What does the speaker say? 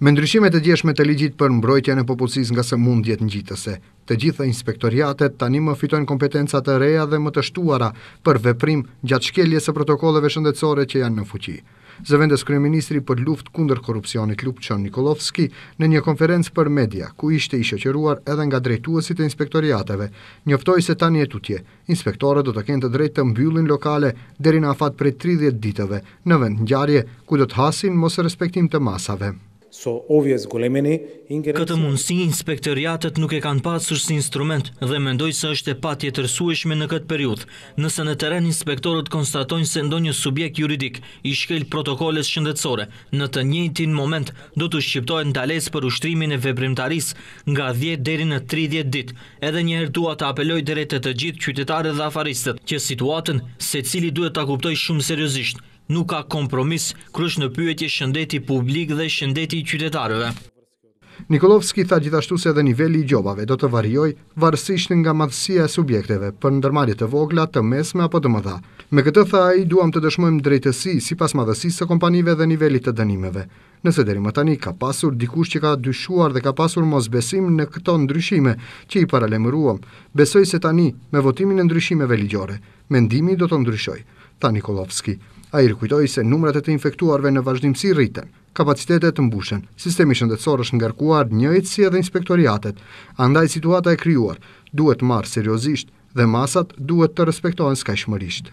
me ndryshimet e djeshme të ligjit për mbrojtja në popullësis nga së mundjet në gjithëse. Të gjitha inspektoriatet tani më fitojnë kompetencat të reja dhe më të shtuara për veprim gjatë shkelje së protokolleve shëndetsore që janë në fuqi. Zëvendës Kryeministri për luft kunder korupcionit Lup Qon Nikolovski në një konferencë për media, ku ishte i shëqeruar edhe nga drejtuasit e inspektoriateve, njoftoj se tani e tutje, inspektore do të kënë të drejtë të mbyllin lokale deri në afat për 30 ditëve në vend njarje, ku do të hasin mos respektim të masave. So obvious golemeni ingere Këtë mundësi, inspektoriatet nuk e kanë pasur si instrument dhe mendoj se është e patjetërsueshme në këtë periudhë. Nëse në terren inspektorët konstatojnë se ndonjë subjekt juridik i shkel protokolles shëndetësore, në të njëjtin moment do të shqiptohet ndalesë për ushtrimin e veprimtarisë nga 10 deri në 30 ditë. Edhe një herë dua të apeloj drejt të gjithë qytetarëve dhe afaristëve që situatën secili duhet ta kuptojë shumë seriozisht nuk ka kompromis krysh në pyetje shëndeti publik dhe shëndeti i qytetarëve. Nikolovski tha gjithashtu se edhe nivelli i gjobave do të varjoj varësisht nga madhësia e subjekteve për ndërmarit të vogla, të mesme apo të mëdha. Me këtë tha i duam të dëshmojmë drejtësi si pas madhësis të kompanive dhe nivelli të dënimeve. Nëse deri më tani ka pasur dikush që ka dyshuar dhe ka pasur mos besim në këto ndryshime që i paralemruam, besoj se tani me votimin e ndryshimeve ligjore, mendimi do të ndryshojë tha Nikolovski. A i rëkujtoj se numrat e të infektuarve në vazhdimësi rriten, kapacitetet të mbushen, sistemi shëndetësor është ngarkuar njëjët si edhe inspektoriatet, andaj situata e kryuar duhet marë seriosisht dhe masat duhet të respektohen s'ka shmërisht.